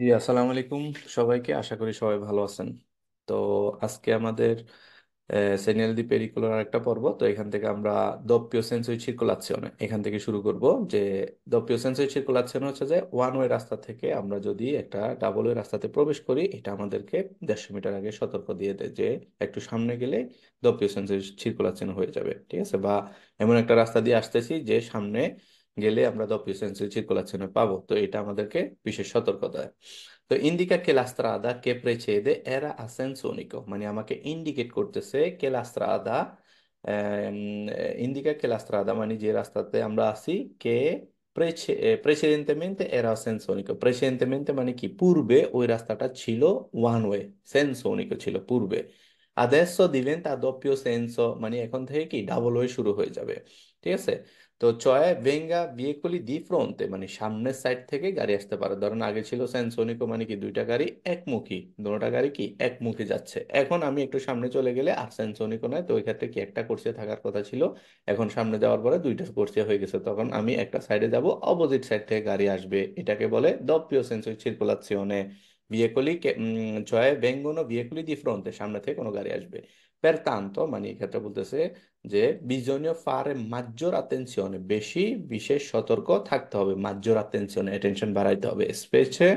জি আসসালামু আলাইকুম সবাইকে আশা করি সবাই ভালো আছেন তো আজকে আমাদের সেনিয়াল দি পেরিকুলার একটা পর্ব তো এখান থেকে আমরা দপ্পিয় সেন্সরি সার্কুলাসিয়ন এখান থেকে শুরু করব যে দপ্পিয় সেন্সরি সার্কুলাসিয়ন হচ্ছে যে ওয়ান ওয়ে রাস্তা থেকে আমরা যদি একটা ডাবল ওয়ে রাস্তাতে প্রবেশ করি এটা আমাদেরকে দেড়শো মিটার আগে সতর্ক দিয়ে দেয় যে একটু সামনে গেলে দপ্পিয় সেন্সরি সার্কুলাসিয়ন হয়ে যাবে ঠিক আছে বা এমন একটা রাস্তা দিয়ে আসতেছি যে সামনে গেলে আমরা দপিওসেন্সিল চিরকুলাশনে পাবো তো এটা আমাদেরকে বিশেষ সতর্কতা তো ইন্ডিকা কেলাস্ত্রা আদা কে প্রেছেদে এরা আসেন সোনিকো মানে আমাকে ইন্ডিকেট করতেছে কেলাস্ত্রা আদা ইন্ডিকা কেলাস্ত্রা আদা মানে যে রাস্তাতে আমরা আসি কে প্রেসিডেন্টেমেন্টে এরা সেন্সোনিকো প্রেসিডেন্টেমেন্টে মানে কি পূর্বে ওই রাস্তাটা ছিল ওয়ান ওয়ে সেন্সোনিকো ছিল পূর্বে আদেশ দিলেন তা দপ্পিয় সেন্স মানে এখন থেকে কি ডাবল ওয়ে শুরু হয়ে যাবে ঠিক আছে তো চয়ে বেঙ্গা বিয়েকলি দি ফ্রন্টে মানে সামনের সাইড থেকে গাড়ি আসতে পারে ধরেন আগে ছিল স্যানসোনিকো মানে কি দুইটা গাড়ি একমুখী দুটা গাড়ি কি একমুখী যাচ্ছে এখন আমি একটু সামনে চলে গেলে আর স্যানসোনিকো নয় তো ওই ক্ষেত্রে কি একটা কোর্সে থাকার কথা ছিল এখন সামনে যাওয়ার পরে দুইটা কোর্সে হয়ে গেছে তখন আমি একটা সাইডে যাব অপোজিট সাইড থেকে গাড়ি আসবে এটাকে বলে দপ্পিয় সেন্সর সিরকুলাসিওনে বিয়েকলি চয়ে বেঙ্গোনো বিয়েকলি দি ফ্রন্টে সামনে থেকে কোনো গাড়ি আসবে Pertanto, মানিকাটা বলতেছে যে বিজনীয় ফারে মাজ্জোর আতেনশিয়নে বেশি বিশেষ সতর্ক থাকতে হবে মাজ্জোর আতেনশিয়নে অ্যাটেনশন বাড়াইতে হবে স্পেসে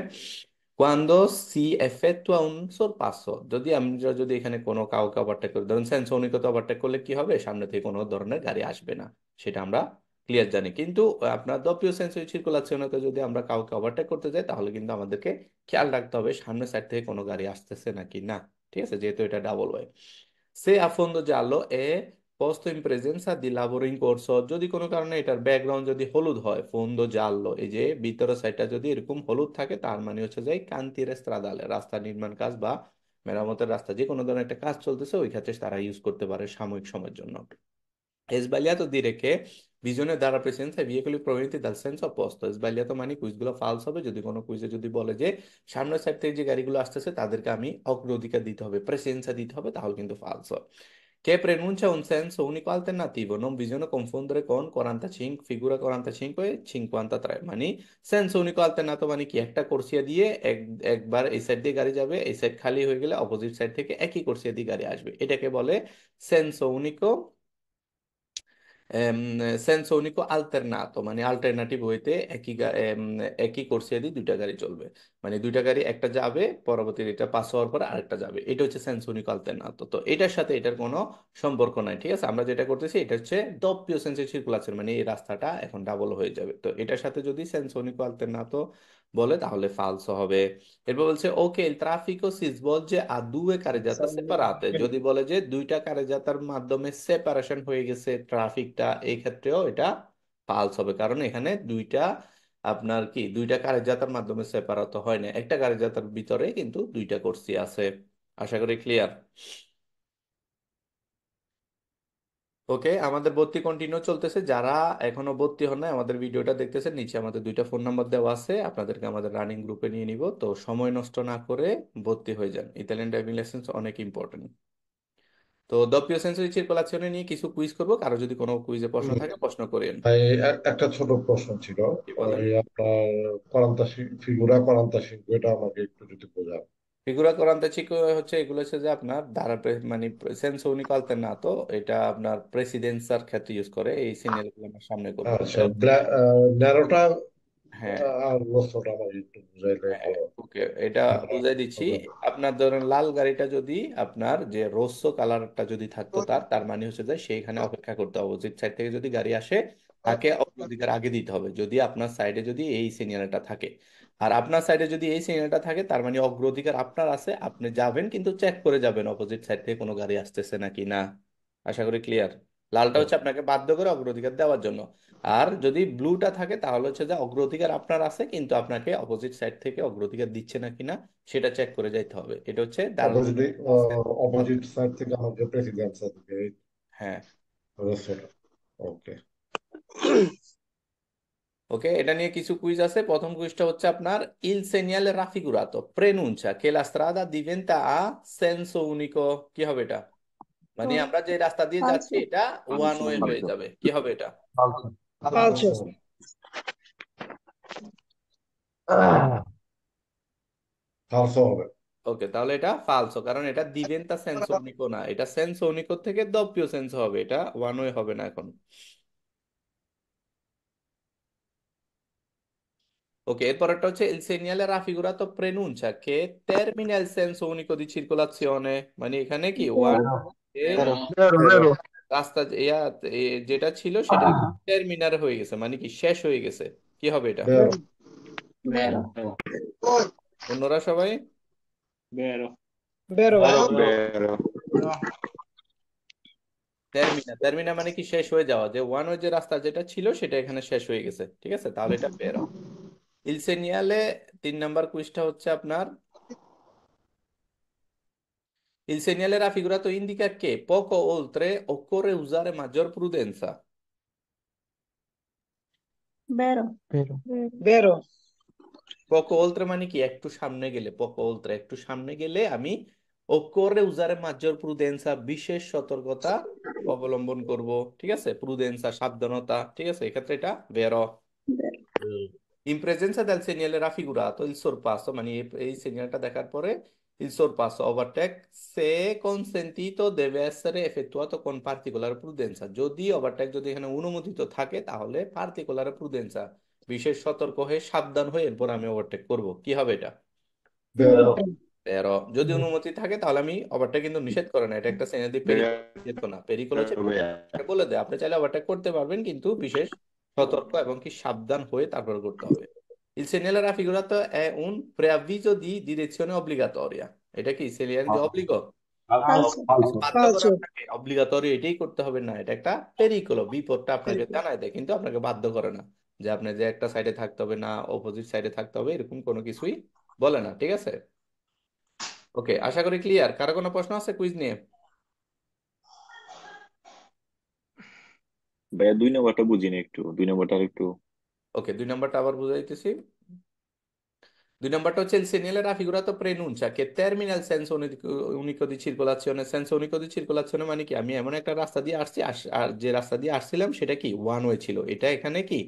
কোয়ান্দো সি এফেক্টুয়া উন পাঁচশো যদি আমরা যদি এখানে কোনো কাউকে ওভারটেক করি ধরুন সেন্সনিকতা ওভারটেক করলে কি হবে সামনে থেকে কোনো ধরনের গাড়ি আসবে না সেটা আমরা ক্লিয়ার জানি কিন্তু আপনার দপীয় সেন্সরি সার্কুলাসিওনেতে যদি আমরা কাউকে ওভারটেক করতে যাই তাহলে কিন্তু আমাদেরকে খেয়াল রাখতে হবে সামনে সাইড থেকে কোনো গাড়ি আসতেছে নাকি না ঠিক আছে যেহেতু এটা ডাবল ওয়ে সে a fondo giallo এ posto in presenza দি lavoro কোর্স যদি কোনো কারণে এটার ব্যাকগ্রাউন্ড যদি হলুদ হয় fondo giallo এই যে ভিতরের সাইডটা যদি এরকম হলুদ থাকে তার মানে হচ্ছে যে কান্তির স্ত্রাদালে রাস্তা নির্মাণ কাজ বা মেরামতের রাস্তা যে কোনো ধরনের একটা কাজ চলতেছে ওই ক্ষেত্রে তারা ইউজ করতে পারে সাময়িক সময়ের জন্য দি দিরেকে ভিজনের দ্বারা প্রেসেন্স এ ইকুয়ালি প্রভেনিটি দ্য সেন্স অফ পস্ট তো মানে কুইজগুলো ফালস হবে যদি কোনো কুইজে যদি বলে যে সামনের সাইড থেকে যে গাড়িগুলো আসতেছে তাদেরকে আমি অগ্রাধিকার দিতে হবে প্রেসেন্সা দিতে হবে তাহলে কিন্তু ফালস হয় che pronuncia কম ফোন ধরে কোন করান্তা ছিং ফিগুরা করান্তা ছিং কই ছিং e ত্রায় মানে সেন্স না তো মানে কি একটা কোর্সিয়া দিয়ে এক একবার এই সাইড দিয়ে গাড়ি যাবে এই সাইড খালি হয়ে গেলে অপোজিট সাইড থেকে একই কোর্সিয়া দিয়ে গাড়ি আসবে এটাকে বলে সেন্স unico সেন্সোনিকো ehm, আলটারনাটো মানে আলটারনেটিভ হইতে একই ehm, একই কোর্সে যদি দুইটা গাড়ি চলবে মানে দুইটা গাড়ি একটা যাবে পরবর্তীতে এটা পাস হওয়ার পর আরেকটা যাবে এটা হচ্ছে সেন্সোনিকো আলটারনাটো তো এটার সাথে এটার কোনো সম্পর্ক নাই ঠিক আছে আমরা যেটা করতেছি এটা হচ্ছে দপ্পিয় সেন্সের সার্কুলেশন মানে এই রাস্তাটা এখন ডাবল হয়ে যাবে তো এটার সাথে যদি সেন্সোনিকো আলটারনাটো বলে তাহলে falso হবে এরপর বলছে ওকে el সিজ বল যে a দুয়ে carreggiate সেপারাতে যদি বলে যে দুইটা কারেজাতার মাধ্যমে সেপারেশন হয়ে গেছে ট্রাফিকটা এই ক্ষেত্রেও এটা ফালস হবে কারণ এখানে দুইটা আপনার কি দুইটা কারেজাতার মাধ্যমে সেপারাত হয় না একটা কারেজাতার ভিতরে কিন্তু দুইটা কোর্সি আছে আশা করি ক্লিয়ার ওকে আমাদের ভর্তি কন্টিনিউ চলতেছে যারা এখনো ভর্তি হন না আমাদের ভিডিওটা দেখতেছে নিচে আমাদের দুইটা ফোন নাম্বার দেওয়া আছে আপনাদেরকে আমাদের রানিং গ্রুপে নিয়ে নিব তো সময় নষ্ট না করে ভর্তি হয়ে যান ইতালিয়ান ড্রাইভিং লাইসেন্স অনেক ইম্পর্টেন্ট তো দপিও সেন্সরি সার্কুলেশনে নিয়ে কিছু কুইজ করব কারো যদি কোনো কুইজে প্রশ্ন থাকে প্রশ্ন করেন একটা ছোট প্রশ্ন ছিল ওই আপনার করান্তা ফিগুরা করান্তা এটা আমাকে একটু যদি বোঝান ফিগুরা করান্তে চিকো হচ্ছে এগুলো হচ্ছে যে আপনার দ্বারা মানে সেন্স পালতেন না তো এটা আপনার প্রেসিডেন্সার ক্ষেত্রে ইউজ করে এই সিনিয়র গুলো আমার সামনে করবে আচ্ছা, ন্যারোটা হ্যাঁ, হ্যাঁ ওকে এটা আচ্ছা, বুঝাই দিচ্ছি আপনার ধরেন লাল গাড়িটা যদি আপনার যে রোসো কালারটা যদি থাকতো হ্যাঁ। তার তার মানে হচ্ছে যে সেইখানে অপেক্ষা করতে অপোজিট সাইড থেকে যদি গাড়ি আসে তাকে আচ্ছা। অগ্রাধিকার আগে দিতে হবে যদি আপনার সাইডে যদি এই সিনিয়রটা থাকে আর আপনার সাইডে যদি এই সিনিয়রটা থাকে তার মানে অগ্রাধিকার আপনার আছে আপনি যাবেন কিন্তু চেক করে যাবেন অপোজিট সাইড থেকে কোনো গাড়ি আসতেছে নাকি না আশা করি ক্লিয়ার লালটা হচ্ছে আচ্ছা। আপনাকে বাধ্য করে অগ্রাধিকার দেওয়ার জন্য আর যদি ব্লুটা থাকে তাহলে হচ্ছে যে অগ্রাধিকার আপনার আছে কিন্তু আপনাকে অপোজিট সাইড থেকে অগ্রাধিকার দিচ্ছে নাকি না সেটা চেক করে যাইতে হবে এটা হচ্ছে অপোজিট সাইড থেকে আমাকে প্রেসিডেন্ট সার্টিফিকেট হ্যাঁ ওকে ওকে এটা নিয়ে কিছু কুইজ আছে প্রথম কুইজটা হচ্ছে আপনার ইল সেনিয়ালে তো প্রেনুনচা কে লা দিবেন তা আ সেন্সো উনিকো কি হবে এটা মানে আমরা যে রাস্তা দিয়ে যাচ্ছি এটা ওয়ান ওয়ে হয়ে যাবে কি হবে এটা ফালসো হবে ওকে তাহলে এটা ফালসো কারণ এটা দিবেন তা সেন্সো উনিকো না এটা সেন্সো উনিকো থেকে দপ্পিও সেন্সো হবে এটা ওয়ান ওয়ে হবে না এখন Ok, e il portocce, il segnale raffigurato prenuncia che termina il senso unico di circolazione. মানে এখানে কি ওয়ান রাস্তা যেটা ছিল সেটা টার্মিনার হয়ে গেছে মানে কি শেষ হয়ে গেছে কি হবে এটা অন্যরা সবাই টার্মিনা টার্মিনা মানে কি শেষ হয়ে যাওয়া যে ওয়ান ওয়ে যে রাস্তা যেটা ছিল সেটা এখানে শেষ হয়ে গেছে ঠিক আছে তাহলে এটা বেরো ইলসেনিয়ালে তিন নাম্বার কুইজটা হচ্ছে আপনার ইলসেনিয়ালে রাফিগুরা তো ইন্ডিকা কে পক ওলত্রে অকরে উজারে মাজর প্রুডেন্সা মানে কি একটু সামনে গেলে পকওলত্রে একটু সামনে গেলে আমি অকরে উজারে মাজর প্রুডেন্সা বিশেষ সতর্কতা অবলম্বন করব ঠিক আছে প্রুডেন্সা সাবধানতা ঠিক আছে এক্ষেত্রে এটা বেরো In presenza del segnale raffigurato, il sorpasso, mani, il segnalata da pore, il sorpasso overtake, se consentito, deve essere effettuato con particolare prudenza. যদি overtake যদি এখানে অনুমোদিত থাকে তাহলে particolare prudenza বিশেষ সতর্ক হয়ে সাবধান হয়ে এরপর আমি ওভারটেক করব কি হবে এটা তেরো যদি অনুমতি থাকে তাহলে আমি ওভারটেক কিন্তু নিষেধ করে না এটা একটা সেনাদি পেরিকল না পেরিকল হচ্ছে বলে দেয় আপনি চাইলে ওভারটেক করতে পারবেন কিন্তু বিশেষ সতর্ক এবং কি সাবধান হয়ে তারপর করতে হবে Il segnale raffigurato è un preavviso di direzione obbligatoria. এটা কি সেলিয়ান যে অব্লিগো আচ্ছা। আচ্ছা, অব্লিগাটরি আচ্ছা, এটাই করতে হবে না এটা একটা পেরিকলো বিপদটা আপনাকে জানায় দেয় কিন্তু আপনাকে বাধ্য করে না যে আপনি যে একটা সাইডে থাকতে হবে না অপোজিট সাইডে থাকতে হবে এরকম কোনো কিছুই বলে না ঠিক আছে ওকে আশা করি ক্লিয়ার কারো কোনো প্রশ্ন আছে কুইজ নিয়ে ভাইয়া দুই নম্বরটা বুঝিনি একটু দুই নম্বরটা একটু ওকে দুই নম্বরটা আবার বুঝাইতেছি দুই নম্বরটা হচ্ছে il segnale তো preannuncia che termina il senso unico di circolazione. Senso unico di মানে কি আমি এমন একটা রাস্তা দিয়ে আসছি আর যে রাস্তা দিয়ে আসছিলাম সেটা কি ওয়ান ওয়ে ছিল এটা এখানে কি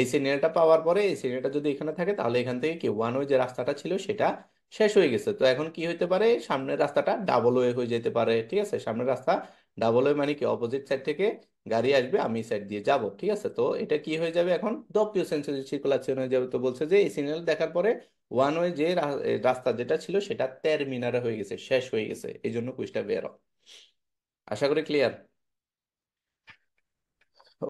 এই সিগন্যালটা পাওয়ার পরে এই সিগন্যালটা যদি এখানে থাকে তাহলে এখান থেকে কি ওয়ান ওয়ে যে রাস্তাটা ছিল সেটা শেষ হয়ে গেছে তো এখন কি হইতে পারে সামনের রাস্তাটা ডাবল ওয়ে হয়ে যেতে পারে ঠিক আছে সামনের রাস্তা ডাবল ওয়ে মানে কি অপোজিট সাইড থেকে গাড়ি আসবে আমি সাইড দিয়ে যাব ঠিক আছে তো এটা কি হয়ে যাবে এখন দপিও সেন্সরি সার্কুলেশন হয়ে যাবে তো বলছে যে এই সিগন্যাল দেখার পরে ওয়ান ওয়ে যে রাস্তা যেটা ছিল সেটা তেরমিনারে হয়ে গেছে শেষ হয়ে গেছে এই জন্য কুইজটা বেরো আশা করি ক্লিয়ার